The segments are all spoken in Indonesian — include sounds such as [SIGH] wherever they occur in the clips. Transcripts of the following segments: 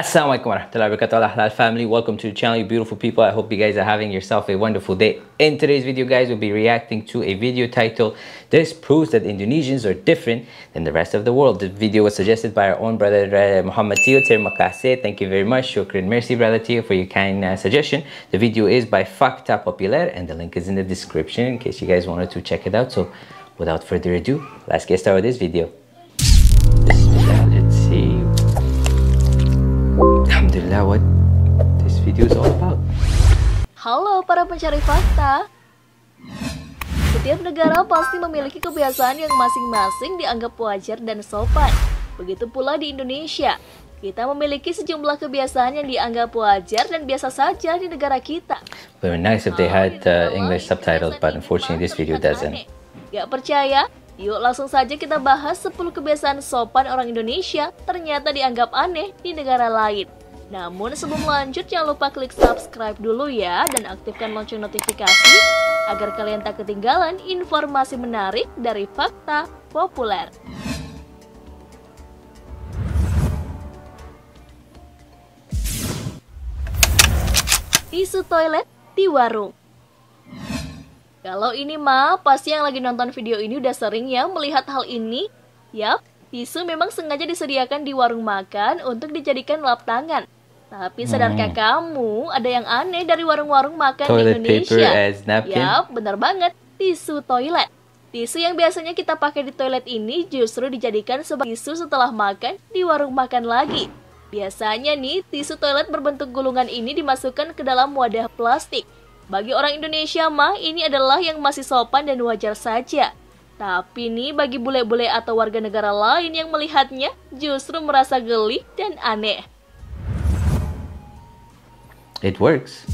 Assalamu alaikum warahmatullahi wabarakatuh halal family welcome to the channel you beautiful people I hope you guys are having yourself a wonderful day in today's video guys we'll be reacting to a video titled this proves that Indonesians are different than the rest of the world the video was suggested by our own brother uh, Muhammad Tio terima kasih thank you very much shukran merci brother Tio for your kind uh, suggestion the video is by Fakta Popular and the link is in the description in case you guys wanted to check it out so without further ado let's get started with this video Alhamdulillah, what this video is all about. Halo para pencari fakta. Setiap negara pasti memiliki kebiasaan yang masing-masing dianggap wajar dan sopan. Begitu pula di Indonesia. Kita memiliki sejumlah kebiasaan yang dianggap wajar dan biasa saja di negara kita. Very nice if they ah, had uh, English subtitle, but unfortunately this video doesn't. Gak percaya? Yuk langsung saja kita bahas 10 kebiasaan sopan orang Indonesia ternyata dianggap aneh di negara lain. Namun sebelum lanjut jangan lupa klik subscribe dulu ya dan aktifkan lonceng notifikasi agar kalian tak ketinggalan informasi menarik dari fakta populer. Tisu toilet di warung kalau ini mah, pasti yang lagi nonton video ini udah sering ya melihat hal ini. Yap, tisu memang sengaja disediakan di warung makan untuk dijadikan lap tangan. Tapi sadarkah hmm. kamu ada yang aneh dari warung-warung makan toilet di Indonesia? Paper as napkin? Yap, benar banget. Tisu toilet. Tisu yang biasanya kita pakai di toilet ini justru dijadikan sebagai tisu setelah makan di warung makan lagi. Biasanya nih, tisu toilet berbentuk gulungan ini dimasukkan ke dalam wadah plastik. Bagi orang Indonesia mah, ini adalah yang masih sopan dan wajar saja. Tapi nih, bagi bule-bule atau warga negara lain yang melihatnya, justru merasa geli dan aneh. It works.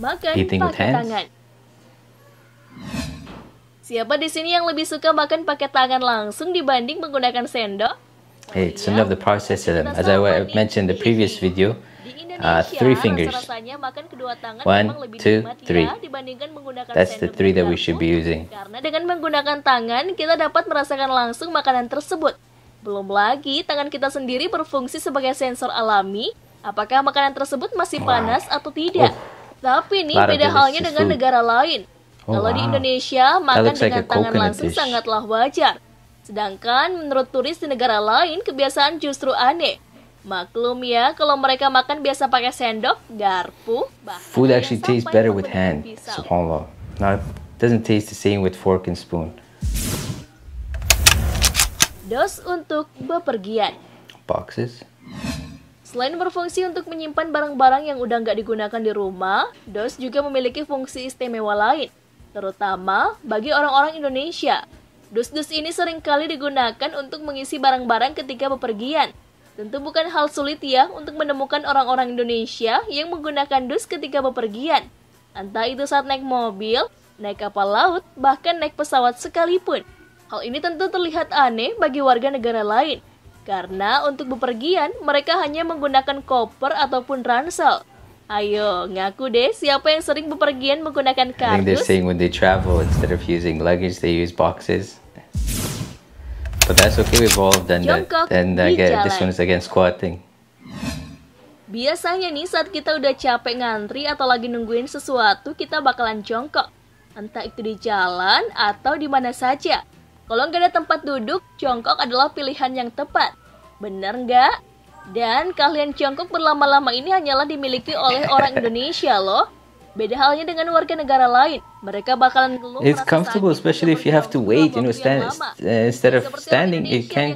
Makan pakai hands. tangan. Siapa di sini yang lebih suka makan pakai tangan langsung dibanding menggunakan sendok? Hey, it's another process of uh, them. As I mentioned the previous video, uh, three fingers. One, two, ya three. That's the three that we should be using. Karena dengan menggunakan tangan, kita dapat merasakan langsung makanan tersebut. Belum lagi, tangan kita sendiri berfungsi sebagai sensor alami apakah makanan tersebut masih panas wow. atau tidak. Oh. Tapi nih beda halnya dengan negara lain. Oh, Kalau wow. di Indonesia, makan dengan tangan langsung dish. sangatlah wajar. Sedangkan menurut turis di negara lain, kebiasaan justru aneh. Maklum ya, kalau mereka makan biasa pakai sendok, garpu, bahkan Food actually tastes better with hand, pisau. subhanallah. Now, doesn't taste the same with fork and spoon. Dos untuk bepergian. Boxes? Selain berfungsi untuk menyimpan barang-barang yang udah nggak digunakan di rumah, dos juga memiliki fungsi istimewa lain, terutama bagi orang-orang Indonesia. Dus-dus ini seringkali digunakan untuk mengisi barang-barang ketika bepergian. Tentu bukan hal sulit ya untuk menemukan orang-orang Indonesia yang menggunakan dus ketika bepergian. Entah itu saat naik mobil, naik kapal laut, bahkan naik pesawat sekalipun. Hal ini tentu terlihat aneh bagi warga negara lain, karena untuk bepergian, mereka hanya menggunakan koper ataupun ransel. Ayo, ngaku deh, siapa yang sering bepergian menggunakan kardus? when they travel, instead of using luggage, they use boxes. But that's okay, we've all done that. And I get this one is again squatting. Biasanya nih saat kita udah capek ngantri atau lagi nungguin sesuatu, kita bakalan jongkok. Entah itu di jalan atau di mana saja. Kalau nggak ada tempat duduk, jongkok adalah pilihan yang tepat. Bener nggak? Dan kalian jongkok berlama-lama ini hanyalah dimiliki oleh orang Indonesia loh. Beda halnya dengan warga negara lain. Mereka bakalan ngeluh It's comfortable especially if you have to wait, you know, stand uh, instead of standing, it can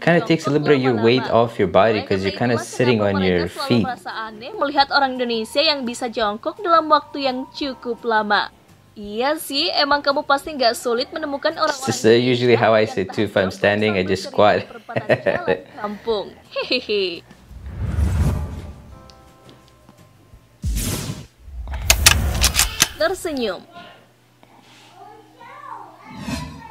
kind of takes a little bit of your weight off your body because you're kind of sitting on your feet. melihat orang Indonesia yang bisa jongkok dalam waktu yang cukup lama. Iya sih, emang kamu pasti nggak sulit menemukan orang-orang. So, usually how I sit too. If I'm standing, I just squat. [LAUGHS] Kampung. Hehehe. Tersenyum.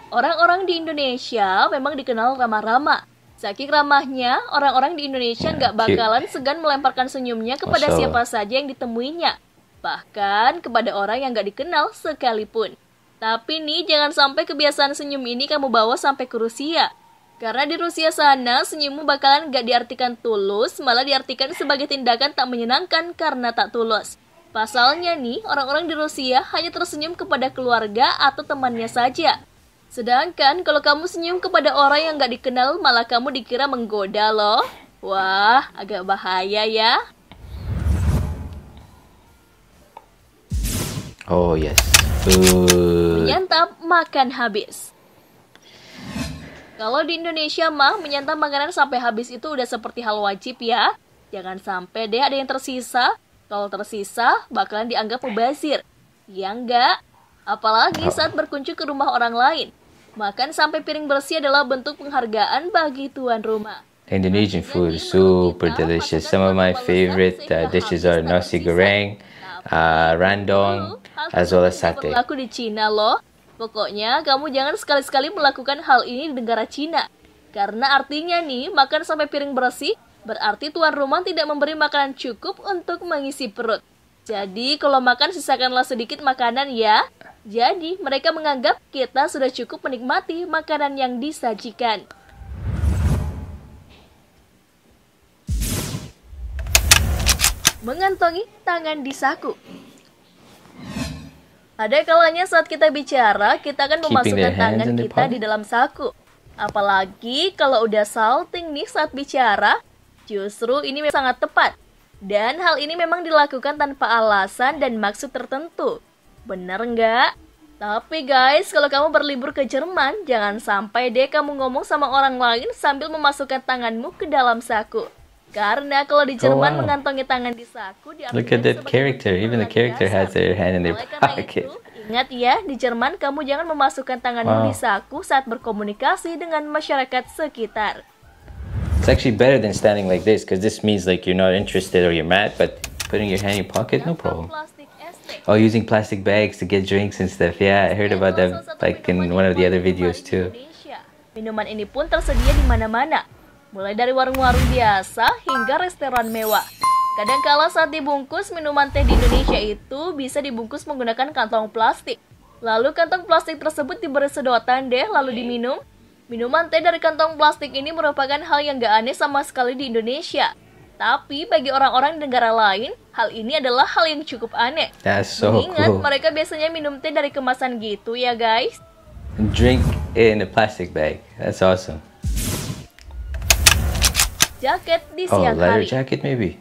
Orang-orang di Indonesia memang dikenal ramah-ramah. Saking ramahnya, orang-orang di Indonesia nggak bakalan segan melemparkan senyumnya kepada siapa saja yang ditemuinya bahkan kepada orang yang gak dikenal sekalipun. Tapi nih, jangan sampai kebiasaan senyum ini kamu bawa sampai ke Rusia. Karena di Rusia sana, senyummu bakalan gak diartikan tulus, malah diartikan sebagai tindakan tak menyenangkan karena tak tulus. Pasalnya nih, orang-orang di Rusia hanya tersenyum kepada keluarga atau temannya saja. Sedangkan kalau kamu senyum kepada orang yang gak dikenal, malah kamu dikira menggoda loh. Wah, agak bahaya ya. Oh yes. Uh. Menyantap makan habis. Kalau di Indonesia mah menyantap makanan sampai habis itu udah seperti hal wajib ya. Jangan sampai deh ada yang tersisa. Kalau tersisa bakalan dianggap mubazir. Ya enggak. Apalagi saat berkunjung ke rumah orang lain. Makan sampai piring bersih adalah bentuk penghargaan bagi tuan rumah. Indonesian food is super delicious. Some of my favorite uh, dishes are nasi goreng, uh, randong, Hal as well as sate. Berlaku di Cina loh. Pokoknya kamu jangan sekali-sekali melakukan hal ini di negara Cina. Karena artinya nih, makan sampai piring bersih berarti tuan rumah tidak memberi makanan cukup untuk mengisi perut. Jadi kalau makan sisakanlah sedikit makanan ya. Jadi mereka menganggap kita sudah cukup menikmati makanan yang disajikan. Mengantongi tangan di saku. Ada kalanya saat kita bicara, kita akan memasukkan tangan kita di dalam saku. Apalagi kalau udah salting nih saat bicara, justru ini memang sangat tepat. Dan hal ini memang dilakukan tanpa alasan dan maksud tertentu. Bener nggak? Tapi guys, kalau kamu berlibur ke Jerman, jangan sampai deh kamu ngomong sama orang lain sambil memasukkan tanganmu ke dalam saku. Karena kalau di Jerman oh, wow. mengantongi tangan di saku di Look at that character, even the character has their hand in their pocket. ingat ya, di Jerman kamu jangan memasukkan tangan wow. di saku saat berkomunikasi dengan masyarakat sekitar. It's actually better than standing like this because this means like you're not interested or you're mad, but putting your hand in your pocket, no problem. Oh, using plastic bags to get drinks and stuff. Yeah, I heard iya, about that like in one of the other videos too. Minuman ini pun tersedia di mana-mana mulai dari warung-warung biasa hingga restoran mewah. Kadangkala saat dibungkus, minuman teh di Indonesia itu bisa dibungkus menggunakan kantong plastik. Lalu kantong plastik tersebut diberi sedotan deh, lalu diminum. Minuman teh dari kantong plastik ini merupakan hal yang gak aneh sama sekali di Indonesia. Tapi bagi orang-orang negara lain, hal ini adalah hal yang cukup aneh. That's so Mengingat cool. mereka biasanya minum teh dari kemasan gitu ya guys. Drink in a plastic bag. That's awesome jaket di oh, siang oh, leather hari. jacket maybe.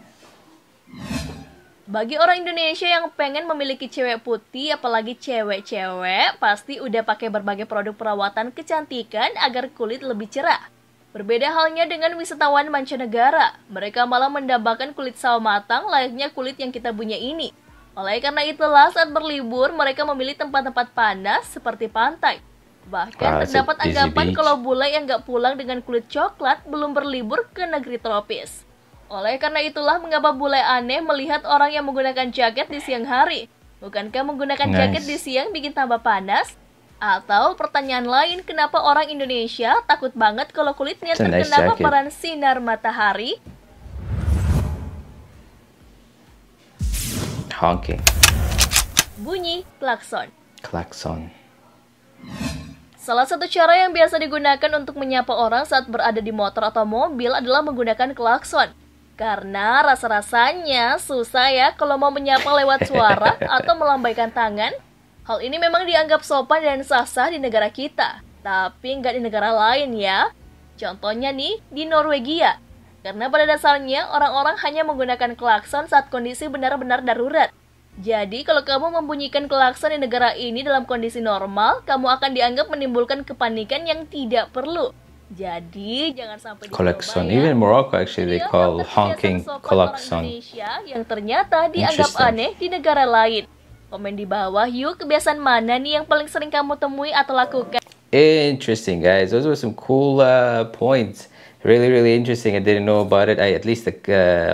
Bagi orang Indonesia yang pengen memiliki cewek putih, apalagi cewek-cewek, pasti udah pakai berbagai produk perawatan kecantikan agar kulit lebih cerah. Berbeda halnya dengan wisatawan mancanegara, mereka malah mendambakan kulit sawo matang layaknya kulit yang kita punya ini. Oleh karena itulah saat berlibur, mereka memilih tempat-tempat panas seperti pantai. Bahkan terdapat anggapan beach. kalau bule yang gak pulang dengan kulit coklat belum berlibur ke negeri tropis. Oleh karena itulah mengapa bule aneh melihat orang yang menggunakan jaket di siang hari. Bukankah menggunakan nice. jaket di siang bikin tambah panas? Atau pertanyaan lain, kenapa orang Indonesia takut banget kalau kulitnya terkena nice paparan sinar matahari? Honking. Bunyi klakson. Klakson. Salah satu cara yang biasa digunakan untuk menyapa orang saat berada di motor atau mobil adalah menggunakan klakson. Karena rasa-rasanya susah ya kalau mau menyapa lewat suara [LAUGHS] atau melambaikan tangan. Hal ini memang dianggap sopan dan sah-sah di negara kita, tapi nggak di negara lain ya. Contohnya nih, di Norwegia. Karena pada dasarnya, orang-orang hanya menggunakan klakson saat kondisi benar-benar darurat. Jadi, kalau kamu membunyikan klakson di negara ini dalam kondisi normal, kamu akan dianggap menimbulkan kepanikan yang tidak perlu. Jadi, jangan sampai di Klakson, ya. even Morocco actually they iya, call honking klakson. yang ternyata dianggap aneh di negara lain. Komen di bawah yuk kebiasaan mana nih yang paling sering kamu temui atau lakukan. Interesting guys, those were some cool uh, points. really really interesting i didn't know about it i at least the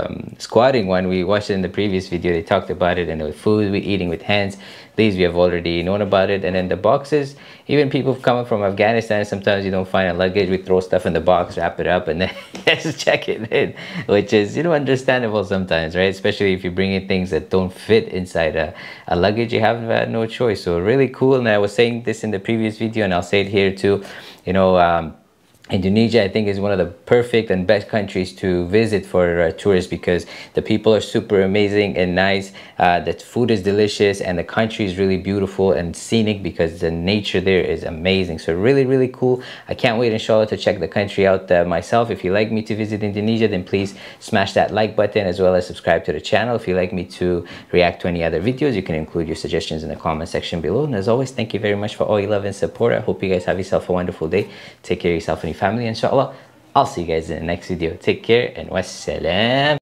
um, squatting one we watched it in the previous video they talked about it and the food we eating with hands these we have already known about it and then the boxes even people coming from afghanistan sometimes you don't find a luggage we throw stuff in the box wrap it up and then just [LAUGHS] check it in which is you know understandable sometimes right especially if you bring in things that don't fit inside a, a luggage you have uh, no choice so really cool and i was saying this in the previous video and i'll say it here too you know um, Indonesia, I think, is one of the perfect and best countries to visit for uh, tourists because the people are super amazing and nice. Uh, the food is delicious and the country is really beautiful and scenic because the nature there is amazing. So really, really cool. I can't wait, inshallah, to check the country out uh, myself. If you like me to visit Indonesia, then please smash that like button as well as subscribe to the channel. If you like me to react to any other videos, you can include your suggestions in the comment section below. And as always, thank you very much for all your love and support. I hope you guys have yourself a wonderful day. Take care of yourself and your family inshallah. I'll see you guys in the next video. Take care and wassalam.